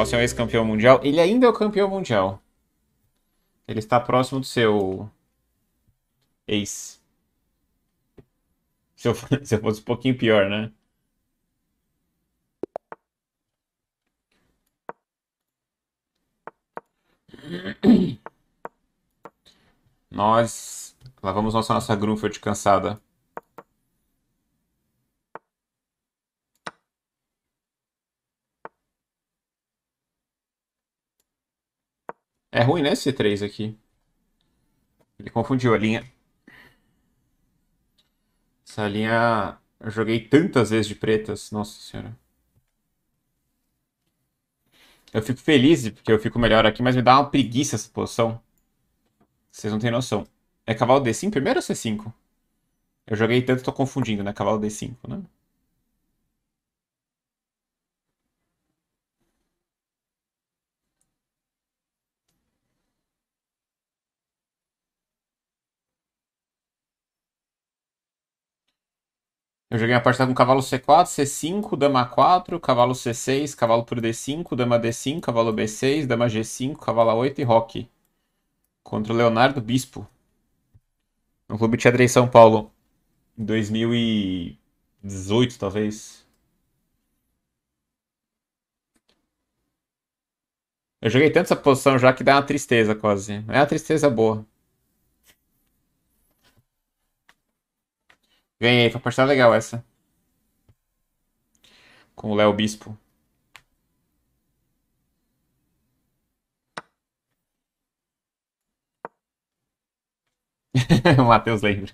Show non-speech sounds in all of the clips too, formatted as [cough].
o é ex-campeão mundial. Ele ainda é o campeão mundial. Ele está próximo do seu ex. Se eu, se eu fosse um pouquinho pior, né? Nós lavamos nossa nossa Grunfeld cansada. É ruim, né, esse 3 aqui. Ele confundiu a linha. Essa linha eu joguei tantas vezes de pretas, nossa senhora. Eu fico feliz porque eu fico melhor aqui, mas me dá uma preguiça essa posição. Vocês não têm noção. É cavalo D5 primeiro ou C5? Eu joguei tanto, tô confundindo, né? Cavalo D5, né? Eu joguei uma partida com cavalo C4, C5, dama 4, cavalo C6, cavalo por D5, dama D5, cavalo B6, dama G5, cavalo A8 e roque. Contra o Leonardo Bispo. No Clube de Xadrez São Paulo. Em 2018, talvez. Eu joguei tanto essa posição já que dá uma tristeza quase. É uma tristeza boa. Ganhei, foi uma partida legal essa. Com o Léo Bispo. [laughs] o Matheus lembra.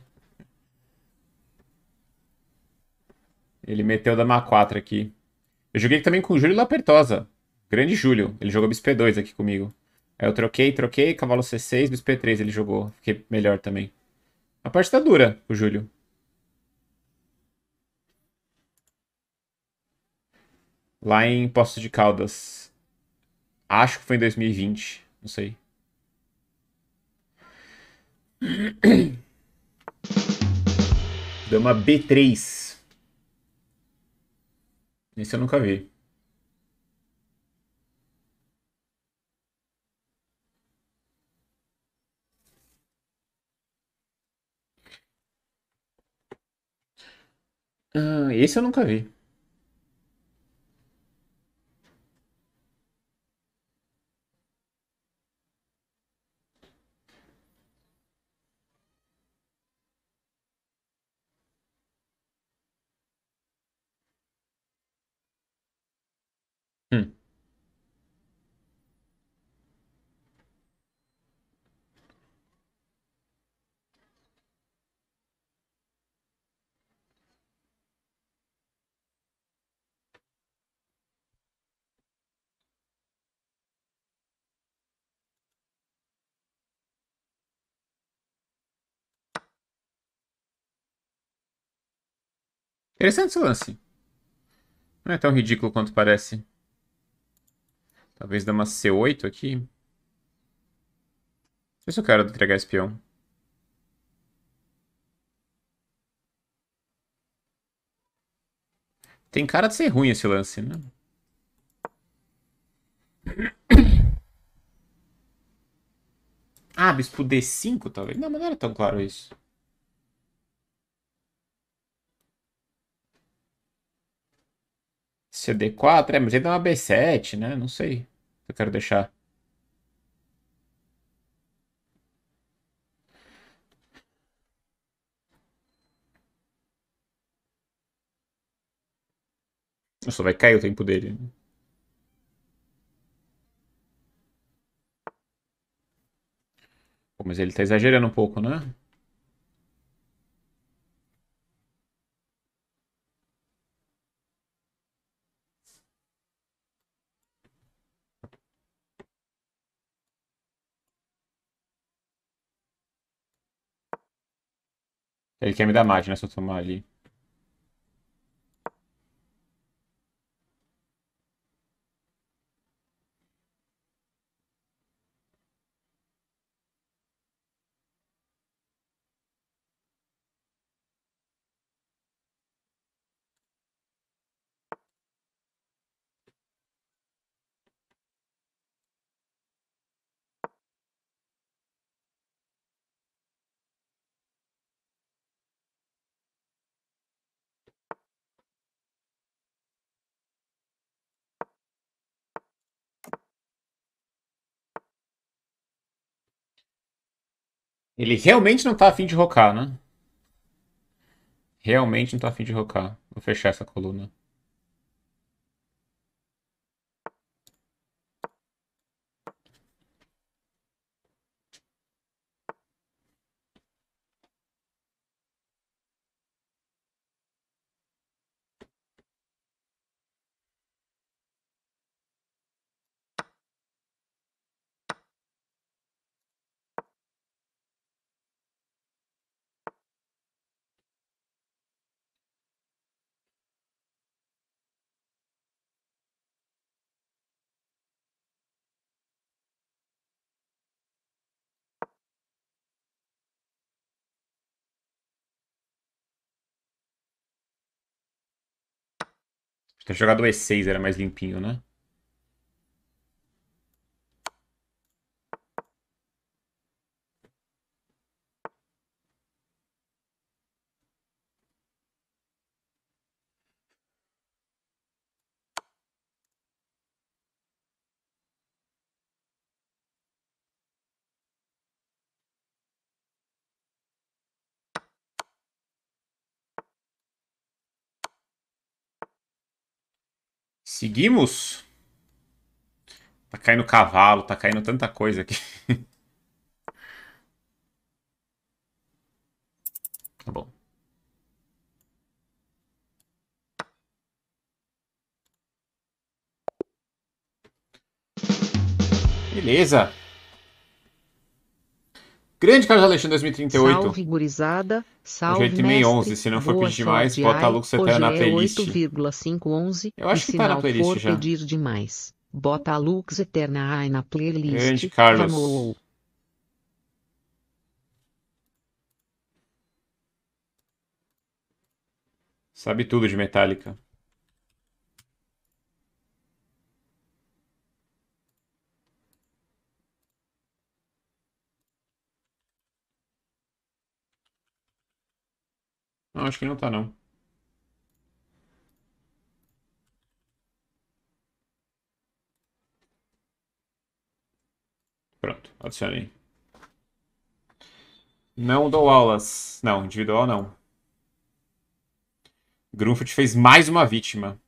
Ele meteu da Ma 4 aqui. Eu joguei também com o Júlio Lapertosa. Grande Júlio. Ele jogou Bisp P2 aqui comigo. Aí eu troquei, troquei, cavalo C6, Bisp P3 ele jogou. Fiquei melhor também. A parte tá dura, o Júlio. lá em posto de Caldas. Acho que foi em 2020, não sei. Dama B3. Esse eu nunca vi. Ah, esse eu nunca vi. Interessante esse lance. Não é tão ridículo quanto parece. Talvez dê uma C8 aqui. Não sei se eu quero entregar esse peão. Tem cara de ser ruim esse lance, né? [coughs] Ah, bispo D5, talvez. Não, mas não era tão claro isso. CD4, é, mas ele dá uma B7, né? Não sei. Eu quero deixar. Nossa, vai cair o tempo dele. Pô, mas ele tá exagerando um pouco, né? Ele quer me dar mate, né? Se eu tomar ali. Ele realmente não tá afim de rocar, né? Realmente não tá afim de rocar. Vou fechar essa coluna. Tinha jogado o E6 era mais limpinho, né? Seguimos? Tá caindo cavalo, tá caindo tanta coisa aqui. [laughs] Tá bom. Beleza. Grande Carlos Alexandre 2038. Salve, gurizada. Salve, Hoje 8 é Se não for pedir demais, bota a Lux Eterna na é playlist. 8,511. Eu acho que tá na playlist for já. pedir demais, bota a Lux Eterna ai na playlist. Grande Carlos. Vamos. Sabe tudo de Metallica. Não, acho que não tá não. Pronto, adicionei. Não dou aulas. Não, individual não. Grunfeld fez mais uma vítima.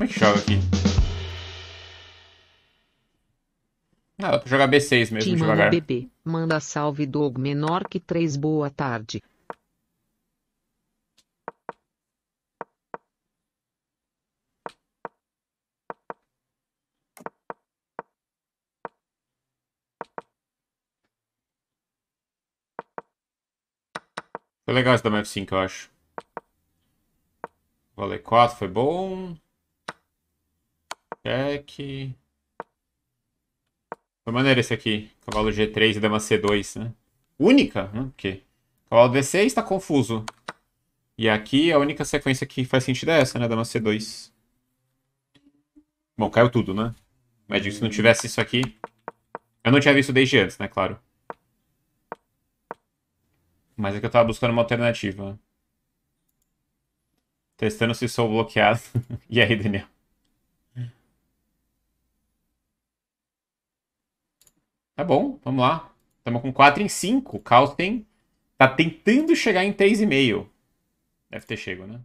Como é que joga aqui? Ah, dá pra jogar B6 mesmo, Timão é devagar. BB. Manda salve Dog menor que 3, boa tarde. Foi legal esse da F5, eu acho. Valeu 4 foi bom que Foi maneiro esse aqui. Cavalo G3 e dama C2, né? Única, né? Hum, Porque cavalo D6 tá confuso. E aqui a única sequência que faz sentido é essa, né? Dama C2. Bom, caiu tudo, né? Magic, se não tivesse isso aqui... Eu não tinha visto desde antes, né? Claro. Mas é que eu tava buscando uma alternativa. Testando se sou bloqueado. [laughs] e aí, Daniel? Tá bom, vamos lá. Estamos com 4 em 5. O Caos tem... tá tentando chegar em 3,5. Deve ter chego, né?